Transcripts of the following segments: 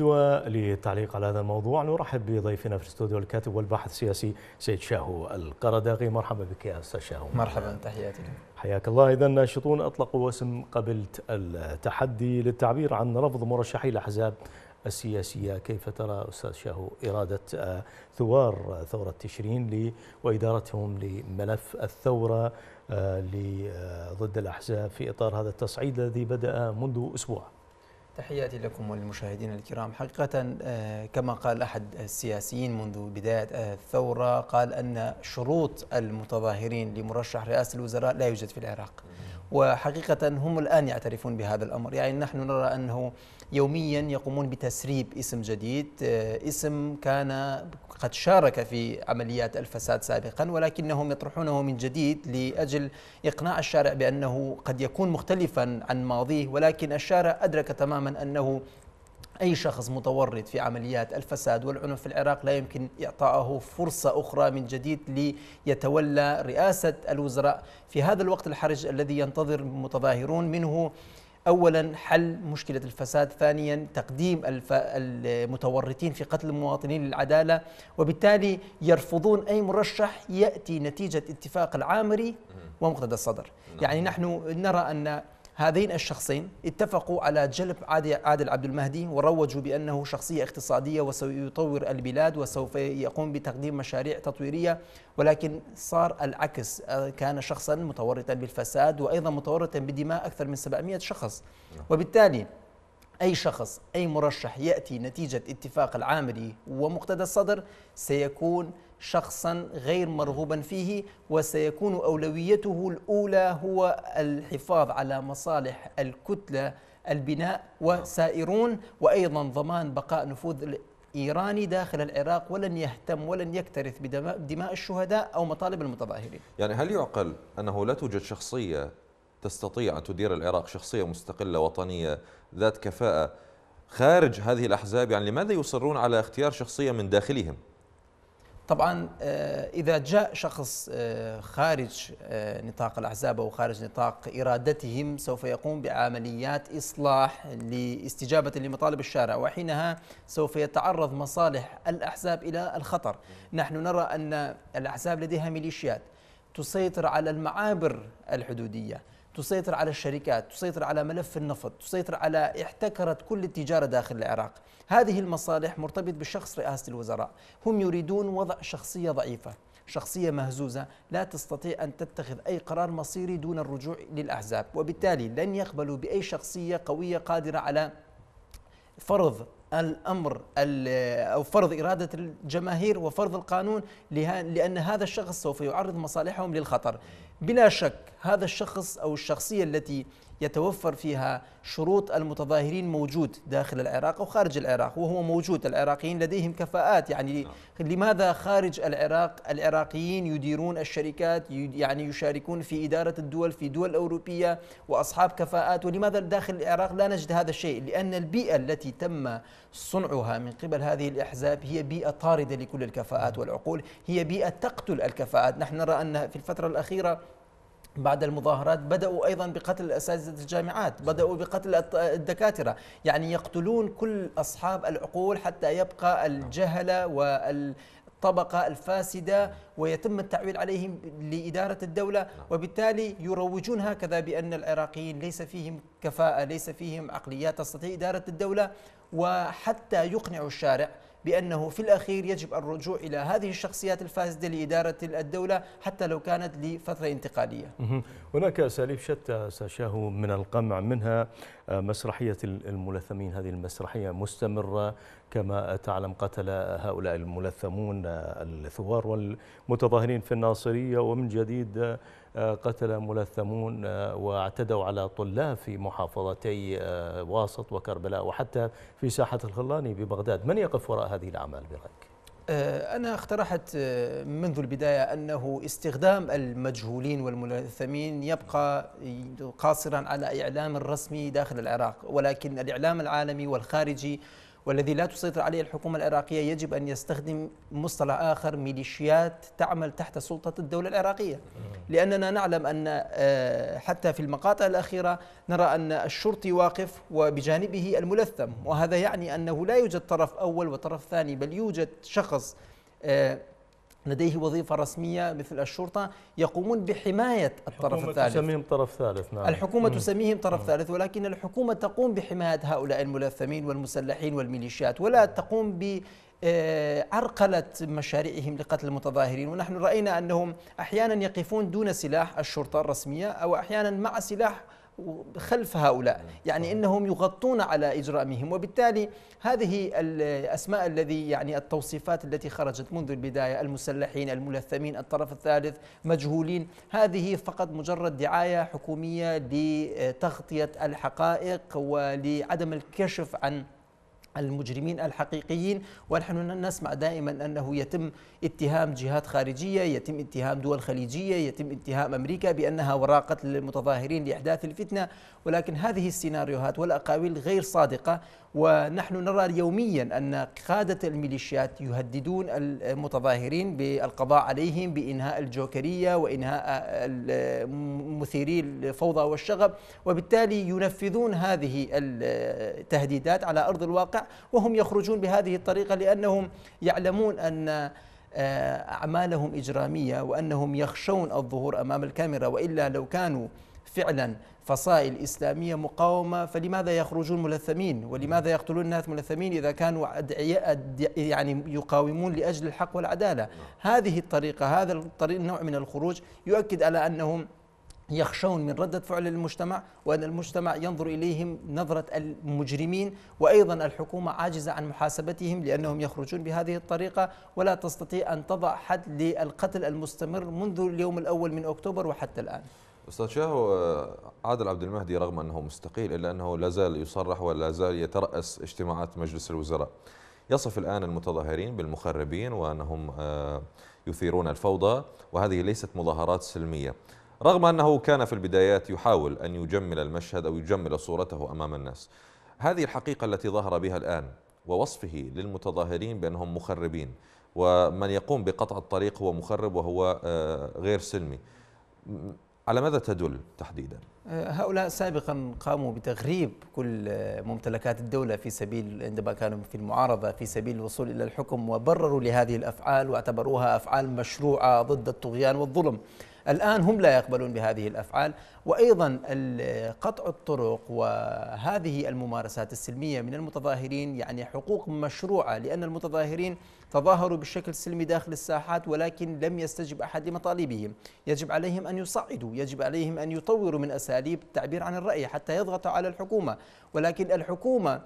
ولتعليق على هذا الموضوع نرحب بضيفنا في الاستوديو الكاتب والباحث السياسي سيد شاهو القرداغي مرحبا بك يا استاذ شاهو مرحبا تحياتي حياك الله اذا الناشطون اطلقوا اسم قبلت التحدي للتعبير عن رفض مرشحي الاحزاب السياسيه كيف ترى استاذ شاهو اراده آه، ثوار ثوره تشرين وادارتهم لملف الثوره آه، ضد الاحزاب في اطار هذا التصعيد الذي بدا منذ اسبوع تحياتي لكم وللمشاهدين الكرام حقيقة آه، كما قال أحد السياسيين منذ بداية الثورة قال أن شروط المتظاهرين لمرشح رئاسة الوزراء لا يوجد في العراق وحقيقة هم الآن يعترفون بهذا الأمر يعني نحن نرى أنه يوميا يقومون بتسريب اسم جديد آه، اسم كان قد شارك في عمليات الفساد سابقا ولكنهم يطرحونه من جديد لأجل إقناع الشارع بأنه قد يكون مختلفا عن ماضيه ولكن الشارع أدرك تماما أنه أي شخص متورط في عمليات الفساد والعنف في العراق لا يمكن إعطائه فرصة أخرى من جديد ليتولى رئاسة الوزراء في هذا الوقت الحرج الذي ينتظر المتظاهرون منه اولا حل مشكله الفساد ثانيا تقديم الف... المتورطين في قتل المواطنين للعداله وبالتالي يرفضون اي مرشح ياتي نتيجه اتفاق العامري ومقتدى الصدر نعم. يعني نحن نرى ان هذين الشخصين اتفقوا على جلب عادل عبد المهدي وروجوا بأنه شخصية اقتصادية وسيطور البلاد وسوف يقوم بتقديم مشاريع تطويرية ولكن صار العكس آه، كان شخصا متورطا بالفساد وأيضا متورطا بدماء أكثر من 700 شخص نعم. وبالتالي أي شخص أي مرشح يأتي نتيجة اتفاق العامري ومقتدى الصدر سيكون شخصا غير مرغوبا فيه وسيكون أولويته الأولى هو الحفاظ على مصالح الكتلة البناء وسائرون وأيضا ضمان بقاء نفوذ إيراني داخل العراق ولن يهتم ولن يكترث بدماء الشهداء أو مطالب المتظاهرين يعني هل يعقل أنه لا توجد شخصية تستطيع أن تدير العراق شخصية مستقلة وطنية ذات كفاءة خارج هذه الأحزاب يعني لماذا يصرون على اختيار شخصية من داخلهم؟ طبعا آه، إذا جاء شخص آه، خارج آه، نطاق الأحزاب أو خارج نطاق إرادتهم سوف يقوم بعمليات إصلاح لاستجابة لمطالب الشارع وحينها سوف يتعرض مصالح الأحزاب إلى الخطر نحن نرى أن الأحزاب لديها ميليشيات تسيطر على المعابر الحدودية تسيطر على الشركات تسيطر على ملف النفط تسيطر على احتكرت كل التجارة داخل العراق هذه المصالح مرتبط بشخص رئاسة الوزراء هم يريدون وضع شخصية ضعيفة شخصية مهزوزة لا تستطيع أن تتخذ أي قرار مصيري دون الرجوع للأحزاب وبالتالي لن يقبلوا بأي شخصية قوية قادرة على فرض الامر او فرض اراده الجماهير وفرض القانون لان هذا الشخص سوف يعرض مصالحهم للخطر بلا شك هذا الشخص أو الشخصية التي يتوفر فيها شروط المتظاهرين موجود داخل العراق أو خارج العراق وهو موجود العراقيين لديهم كفاءات يعني نعم. لماذا خارج العراق العراقيين يديرون الشركات يعني يشاركون في إدارة الدول في دول أوروبية وأصحاب كفاءات ولماذا داخل العراق لا نجد هذا الشيء لأن البيئة التي تم صنعها من قبل هذه الأحزاب هي بيئة طاردة لكل الكفاءات والعقول هي بيئة تقتل الكفاءات نحن نرى أن في الفترة الأخيرة بعد المظاهرات بدأوا أيضا بقتل أساتذة الجامعات بدأوا بقتل الدكاترة يعني يقتلون كل أصحاب العقول حتى يبقى الجهلة وال الفاسدة ويتم التعويل عليهم لإدارة الدولة وبالتالي يروجون هكذا بأن العراقيين ليس فيهم كفاءة ليس فيهم عقليات تستطيع إدارة الدولة وحتى يقنعوا الشارع بأنه في الأخير يجب الرجوع إلى هذه الشخصيات الفاسدة لإدارة الدولة حتى لو كانت لفترة انتقالية هناك أساليب شتى ساشاه من القمع منها آه، مسرحية الملثمين هذه المسرحية مستمرة كما تعلم قتل هؤلاء الملثمون آه، الثوار والمتظاهرين في الناصرية ومن جديد آه، قتل ملثمون آه، واعتدوا على طلاب في محافظتي آه، واسط وكربلاء وحتى في ساحة الخلاني ببغداد من يقف وراء هذه الأعمال برأيك؟ آه، أنا اقترحت منذ البداية أنه استخدام المجهولين والملثمين يبقى قاصرا على إعلام الرسمي داخل العراق ولكن الإعلام العالمي والخارجي والذي لا تسيطر عليه الحكومة العراقية يجب أن يستخدم مصطلح آخر ميليشيات تعمل تحت سلطة الدولة العراقية لأننا نعلم أن آه، حتى في المقاطع الأخيرة نرى أن الشرطي واقف وبجانبه الملثم وهذا يعني أنه لا يوجد طرف أول وطرف ثاني بل يوجد شخص آه، لديه وظيفة رسمية مثل الشرطة يقومون بحماية الطرف الثالث تسميهم طرف ثالث نعم. الحكومة مم. تسميهم طرف مم. ثالث ولكن الحكومة تقوم بحماية هؤلاء الملثمين والمسلحين والميليشيات ولا تقوم ب عرقلة مشاريعهم لقتل المتظاهرين ونحن رأينا أنهم أحيانا يقفون دون سلاح الشرطة الرسمية أو أحيانا مع سلاح خلف هؤلاء نعم، يعني انهم يغطون على اجرامهم وبالتالي هذه الاسماء الذي يعني التوصيفات التي خرجت منذ البدايه المسلحين الملثمين الطرف الثالث مجهولين هذه فقط مجرد دعايه حكوميه لتغطيه الحقائق ولعدم الكشف عن المجرمين الحقيقيين ونحن نسمع دائما انه يتم اتهام جهات خارجيه، يتم اتهام دول خليجيه، يتم اتهام امريكا بانها وراء قتل المتظاهرين لاحداث الفتنه، ولكن هذه السيناريوهات والاقاويل غير صادقه ونحن نرى يوميا ان قاده الميليشيات يهددون المتظاهرين بالقضاء عليهم بانهاء الجوكريه وانهاء مثيري الفوضى والشغب، وبالتالي ينفذون هذه التهديدات على ارض الواقع وهم يخرجون بهذه الطريقة لأنهم يعلمون أن آه، أعمالهم إجرامية وأنهم يخشون الظهور أمام الكاميرا وإلا لو كانوا فعلا فصائل إسلامية مقاومة فلماذا يخرجون ملثمين ولماذا يقتلون الناس ملثمين إذا كانوا يعني يقاومون لأجل الحق والعدالة نعم. هذه الطريقة هذا النوع من الخروج يؤكد على أنهم يخشون من ردة فعل المجتمع وأن المجتمع ينظر إليهم نظرة المجرمين وأيضا الحكومة عاجزة عن محاسبتهم لأنهم يخرجون بهذه الطريقة ولا تستطيع أن تضع حد للقتل المستمر منذ اليوم الأول من أكتوبر وحتى الآن استاذ شاهو آه، عادل عبد المهدي رغم انه مستقيل الا انه لا زال يصرح ولا زال يتراس اجتماعات مجلس الوزراء. يصف الان المتظاهرين بالمخربين وانهم آه، يثيرون الفوضى وهذه ليست مظاهرات سلميه. رغم أنه كان في البدايات يحاول أن يجمل المشهد أو يجمل صورته أمام الناس هذه الحقيقة التي ظهر بها الآن ووصفه للمتظاهرين بأنهم مخربين ومن يقوم بقطع الطريق هو مخرب وهو آه، غير سلمي على ماذا تدل تحديدا؟ آه، هؤلاء سابقا قاموا بتغريب كل آه، ممتلكات الدولة في سبيل عندما كانوا في المعارضة في سبيل الوصول إلى الحكم وبرروا لهذه الأفعال واعتبروها أفعال مشروعة ضد الطغيان والظلم الآن هم لا يقبلون بهذه الأفعال وأيضا قطع الطرق وهذه الممارسات السلمية من المتظاهرين يعني حقوق مشروعة لأن المتظاهرين تظاهروا بالشكل السلمي داخل الساحات ولكن لم يستجب أحد لمطالبهم يجب عليهم أن يصعدوا يجب عليهم أن يطوروا من أساليب التعبير عن الرأي حتى يضغطوا على الحكومة ولكن الحكومة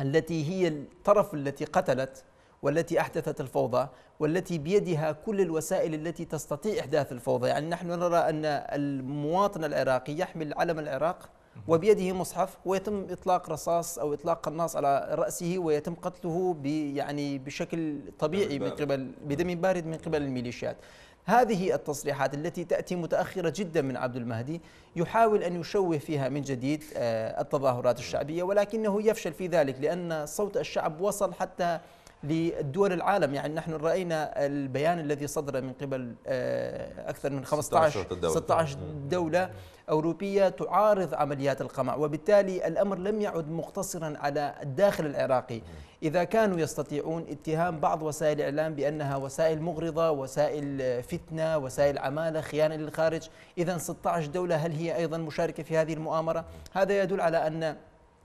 التي هي الطرف التي قتلت والتي احدثت الفوضى والتي بيدها كل الوسائل التي تستطيع احداث الفوضى، يعني نحن نرى ان المواطن العراقي يحمل علم العراق وبيده مصحف ويتم اطلاق رصاص او اطلاق قناص على راسه ويتم قتله يعني بشكل طبيعي من قبل بدم بارد من قبل الميليشيات. هذه التصريحات التي تأتي متأخرة جدا من عبد المهدي يحاول أن يشوه فيها من جديد آه، التظاهرات الشعبية ولكنه يفشل في ذلك لأن صوت الشعب وصل حتى لدول العالم يعني نحن راينا البيان الذي صدر من قبل آه، اكثر من 15 دولة. 16 دوله اوروبيه تعارض عمليات القمع وبالتالي الامر لم يعد مقتصرا على الداخل العراقي اذا كانوا يستطيعون اتهام بعض وسائل الاعلام بانها وسائل مغرضه وسائل آه، فتنه وسائل عماله خيانه للخارج اذا 16 دوله هل هي ايضا مشاركه في هذه المؤامره هذا يدل على ان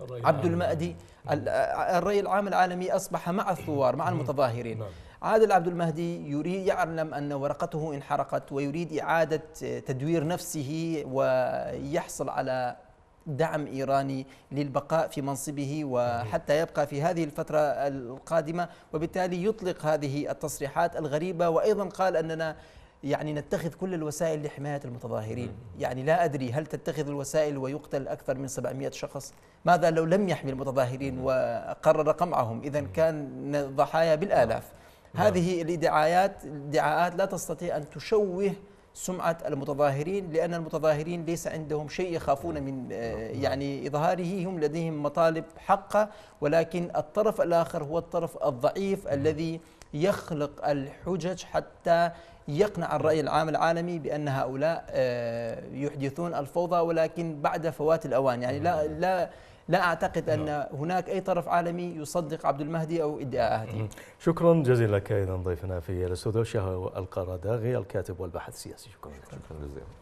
عبد المهدي آه، الرأي العام العالمي أصبح مع الثوار مع نعم. المتظاهرين نعم. عادل عبد المهدي يريد يعلم أن ورقته انحرقت ويريد إعادة تدوير نفسه ويحصل على دعم إيراني للبقاء في منصبه وحتى يبقى في هذه الفترة القادمة وبالتالي يطلق هذه التصريحات الغريبة وأيضا قال أننا يعني نتخذ كل الوسائل لحماية المتظاهرين يعني لا أدري هل تتخذ الوسائل ويقتل أكثر من 700 شخص ماذا لو لم يحمي المتظاهرين وقرر قمعهم إذا كان ضحايا بالآلاف نعم. نعم. هذه الادعاءات الإدعاءات لا تستطيع أن تشوه سمعة المتظاهرين لأن المتظاهرين ليس عندهم شيء يخافون من آه، نعم. يعني إظهاره هم لديهم مطالب حقة ولكن الطرف الآخر هو الطرف الضعيف الذي يخلق الحجج حتى يقنع الرأي العام العالمي بأن هؤلاء آه، يحدثون الفوضى ولكن بعد فوات الأوان يعني لا لا لا أعتقد أن نعم. هناك أي طرف عالمي يصدق عبد المهدي أو ادعاءاته شكرا جزيلا لك أيضا ضيفنا في الاستوديو شهوة القرداغي الكاتب والباحث السياسي شكرا لك. شكرا جزيلا